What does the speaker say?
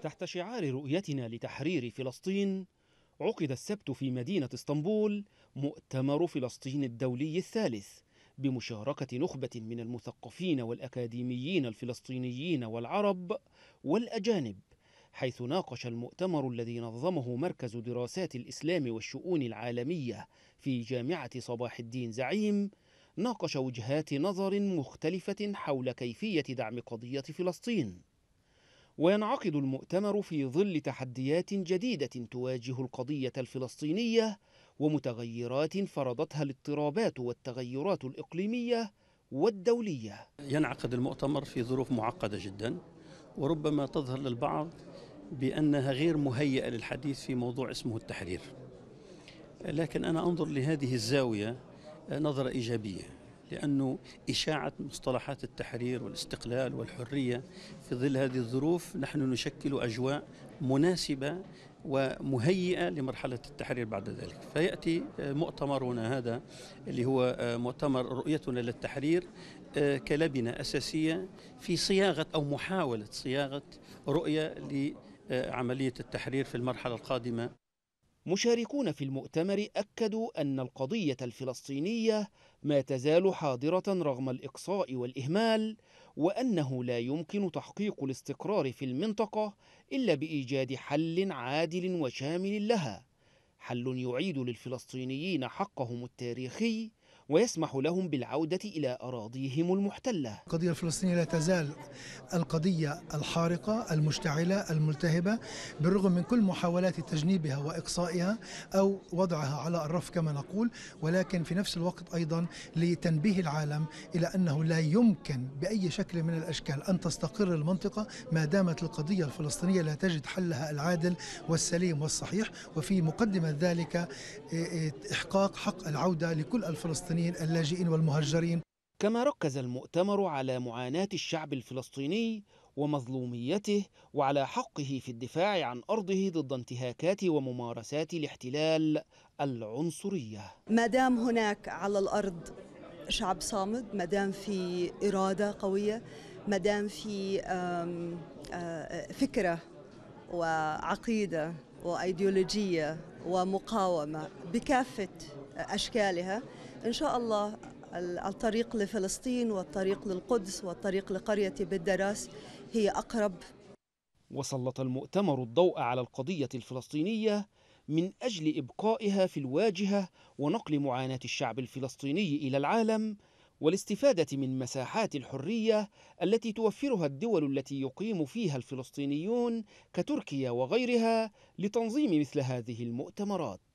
تحت شعار رؤيتنا لتحرير فلسطين عقد السبت في مدينة اسطنبول مؤتمر فلسطين الدولي الثالث بمشاركة نخبة من المثقفين والأكاديميين الفلسطينيين والعرب والأجانب حيث ناقش المؤتمر الذي نظمه مركز دراسات الإسلام والشؤون العالمية في جامعة صباح الدين زعيم ناقش وجهات نظر مختلفة حول كيفية دعم قضية فلسطين وينعقد المؤتمر في ظل تحديات جديدة تواجه القضية الفلسطينية ومتغيرات فرضتها الاضطرابات والتغيرات الإقليمية والدولية ينعقد المؤتمر في ظروف معقدة جدا وربما تظهر للبعض بأنها غير مهيئة للحديث في موضوع اسمه التحرير لكن أنا أنظر لهذه الزاوية نظرة إيجابية لأنه إشاعة مصطلحات التحرير والاستقلال والحرية في ظل هذه الظروف نحن نشكل أجواء مناسبة ومهيئة لمرحلة التحرير بعد ذلك فيأتي آه، مؤتمرنا هذا اللي هو آه، مؤتمر رؤيتنا للتحرير آه، كلبنة أساسية في صياغة أو محاولة صياغة رؤية لعملية التحرير في المرحلة القادمة مشاركون في المؤتمر أكدوا أن القضية الفلسطينية ما تزال حاضرة رغم الإقصاء والإهمال وأنه لا يمكن تحقيق الاستقرار في المنطقة إلا بإيجاد حل عادل وشامل لها حل يعيد للفلسطينيين حقهم التاريخي ويسمح لهم بالعودة إلى أراضيهم المحتلة القضية الفلسطينية لا تزال القضية الحارقة المشتعلة الملتهبة بالرغم من كل محاولات تجنيبها وإقصائها أو وضعها على الرف كما نقول ولكن في نفس الوقت أيضا لتنبيه العالم إلى أنه لا يمكن بأي شكل من الأشكال أن تستقر المنطقة ما دامت القضية الفلسطينية لا تجد حلها العادل والسليم والصحيح وفي مقدمة ذلك إحقاق حق العودة لكل الفلسطينيين المدنيين اللاجئين والمهجرين كما ركز المؤتمر على معاناة الشعب الفلسطيني ومظلوميته وعلى حقه في الدفاع عن أرضه ضد انتهاكات وممارسات الاحتلال العنصرية ما دام هناك على الأرض شعب صامد ما دام في إرادة قوية ما دام في فكرة وعقيدة وأيديولوجية ومقاومة بكافة أشكالها إن شاء الله الطريق لفلسطين والطريق للقدس والطريق لقرية بالدراس هي أقرب وسلط المؤتمر الضوء على القضية الفلسطينية من أجل إبقائها في الواجهة ونقل معاناة الشعب الفلسطيني إلى العالم والاستفادة من مساحات الحرية التي توفرها الدول التي يقيم فيها الفلسطينيون كتركيا وغيرها لتنظيم مثل هذه المؤتمرات